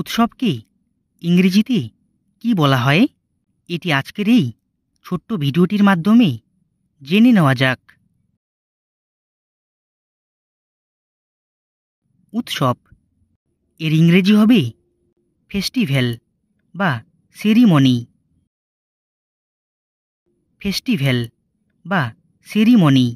উৎসবকে ইংরেজিতে কি বলা হয় এটি আজকের এই ছোট্ট ভিডিওটির মাধ্যমে জেনে নেওয়া যাক উৎসব এর ইংরেজি হবে ফেস্টিভ্যাল বা সেরিমনি ফেস্টিভ্যাল বা সেরিমনি